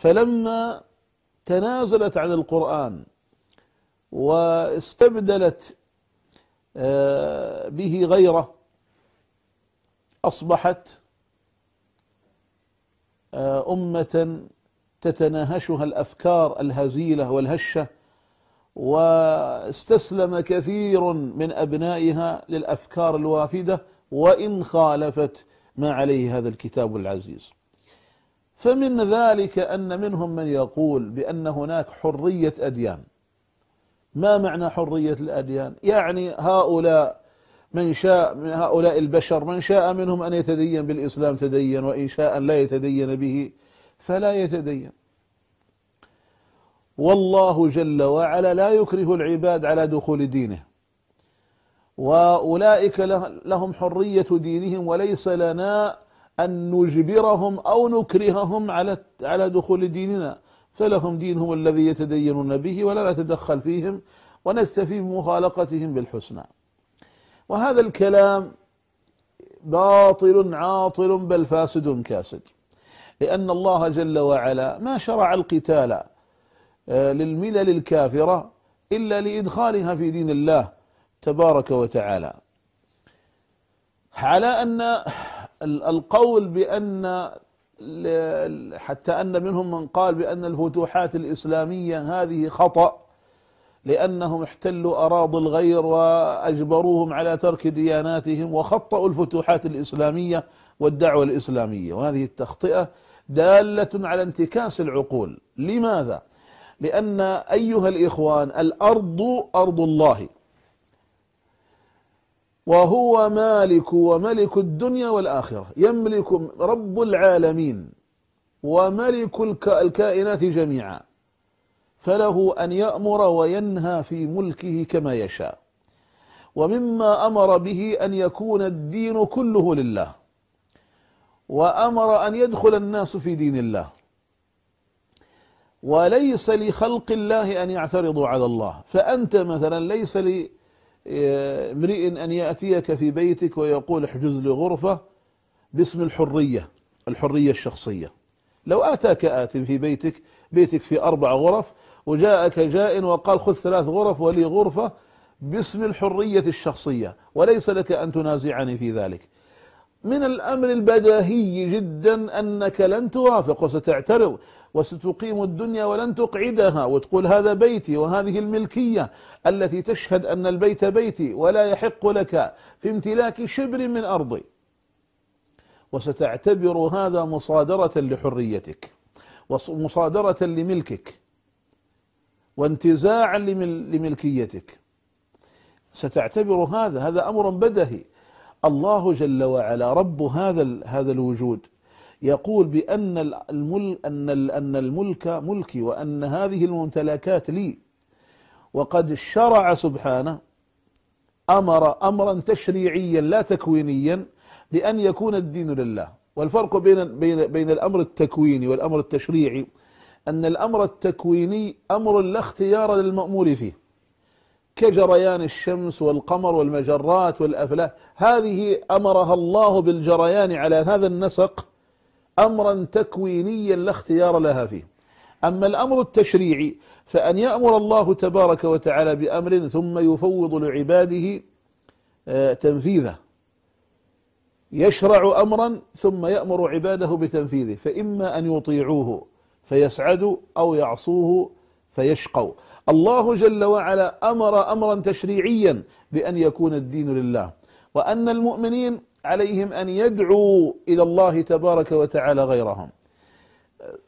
فلما تنازلت عن القرآن واستبدلت آه، به غيره أصبحت آه، أمة تتناهشها الأفكار الهزيلة والهشة واستسلم كثير من أبنائها للأفكار الوافدة وإن خالفت ما عليه هذا الكتاب العزيز فمن ذلك أن منهم من يقول بأن هناك حرية أديان ما معنى حرية الأديان يعني هؤلاء من شاء من هؤلاء البشر من شاء منهم أن يتدين بالإسلام تدين وإن شاء أن لا يتدين به فلا يتدين والله جل وعلا لا يكره العباد على دخول دينه واولئك لهم حريه دينهم وليس لنا أن نجبرهم أو نكرههم على على دخول ديننا فلهم دينهم الذي يتدينون به ولا نتدخل فيهم ونكتفي بمخالقتهم بالحسنى وهذا الكلام باطل عاطل بل فاسد كاسد لأن الله جل وعلا ما شرع القتال آه، للملل الكافرة إلا لإدخالها في دين الله تبارك وتعالى على أن القول بأن حتى أن منهم من قال بأن الفتوحات الإسلامية هذه خطأ لأنهم احتلوا أراضي الغير وأجبروهم على ترك دياناتهم وخطأوا الفتوحات الإسلامية والدعوة الإسلامية وهذه التخطئة دالة على انتكاس العقول لماذا؟ لأن أيها الإخوان الأرض أرض الله وهو مالك وملك الدنيا والآخرة يملك رب العالمين وملك الكائنات جميعا فله أن يأمر وينهى في ملكه كما يشاء ومما أمر به أن يكون الدين كله لله وأمر أن يدخل الناس في دين الله وليس لخلق الله أن يعترضوا على الله فأنت مثلا ليس لي امرئ أن يأتيك في بيتك ويقول احجز لي غرفة باسم الحرية الحرية الشخصية لو آتاك آت في بيتك بيتك في أربع غرف وجاءك جاء وقال خذ ثلاث غرف ولي غرفة باسم الحرية الشخصية وليس لك أن تنازعني في ذلك من الأمر البداهي جدا أنك لن توافق وستعترض وستقيم الدنيا ولن تقعدها وتقول هذا بيتي وهذه الملكية التي تشهد أن البيت بيتي ولا يحق لك في امتلاك شبر من أرضي وستعتبر هذا مصادرة لحريتك ومصادرة لملكك وانتزاعا لملكيتك ستعتبر هذا هذا أمر بدهي الله جل وعلا رب هذا هذا الوجود يقول بأن الملك, أن الملك ملكي وأن هذه الممتلكات لي وقد شرع سبحانه أمر أمرا تشريعيا لا تكوينيا بأن يكون الدين لله والفرق بين, بين, بين الأمر التكويني والأمر التشريعي أن الأمر التكويني أمر لا اختيار للمأمور فيه كجريان الشمس والقمر والمجرات والأفلاك هذه أمرها الله بالجريان على هذا النسق أمرا تكوينيا لا اختيار لها فيه أما الأمر التشريعي فأن يأمر الله تبارك وتعالى بأمر ثم يفوض لعباده آه، تنفيذه يشرع أمرا ثم يأمر عباده بتنفيذه فإما أن يطيعوه فيسعدوا أو يعصوه فيشقوا الله جل وعلا أمر أمرا تشريعيا بأن يكون الدين لله وأن المؤمنين عليهم أن يدعوا إلى الله تبارك وتعالى غيرهم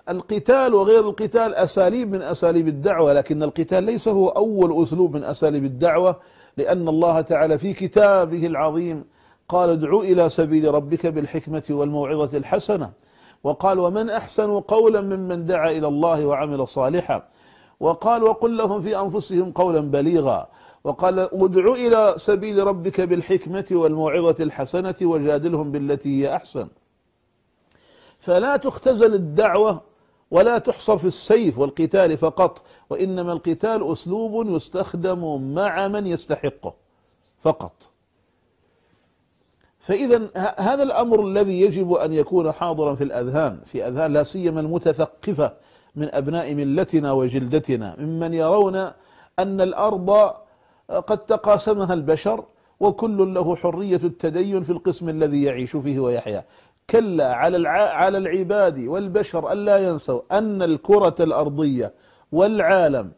القتال وغير القتال أساليب من أساليب الدعوة لكن القتال ليس هو أول أسلوب من أساليب الدعوة لأن الله تعالى في كتابه العظيم قال ادعو إلى سبيل ربك بالحكمة والموعظة الحسنة وقال ومن أحسن قولا ممن دعا إلى الله وعمل صالحا وقال وقل لهم في أنفسهم قولا بليغا وقال ادع إلى سبيل ربك بالحكمة والموعظة الحسنة وجادلهم بالتي هي أحسن فلا تختزل الدعوة ولا تحصر في السيف والقتال فقط وإنما القتال أسلوب يستخدم مع من يستحقه فقط فإذا هذا الأمر الذي يجب أن يكون حاضرا في الأذهان في أذهان لا سيما المتثقفة من أبناء ملتنا وجلدتنا ممن يرون أن الأرض قد تقاسمها البشر وكل له حرية التدين في القسم الذي يعيش فيه ويحيا كلا على على العباد والبشر ألا ينسوا أن الكرة الأرضية والعالم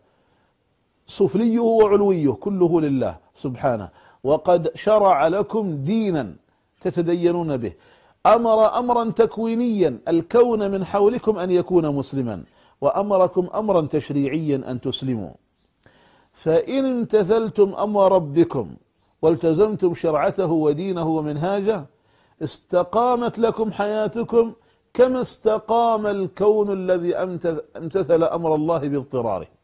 سفليه وعلويه كله لله سبحانه وقد شرع لكم دينا تتدينون به أمر أمرا تكوينيا الكون من حولكم أن يكون مسلما وأمركم أمرا تشريعيا أن تسلموا فإن امتثلتم أمر ربكم والتزمتم شرعته ودينه ومنهاجه استقامت لكم حياتكم كما استقام الكون الذي امتثل أمر الله باضطراره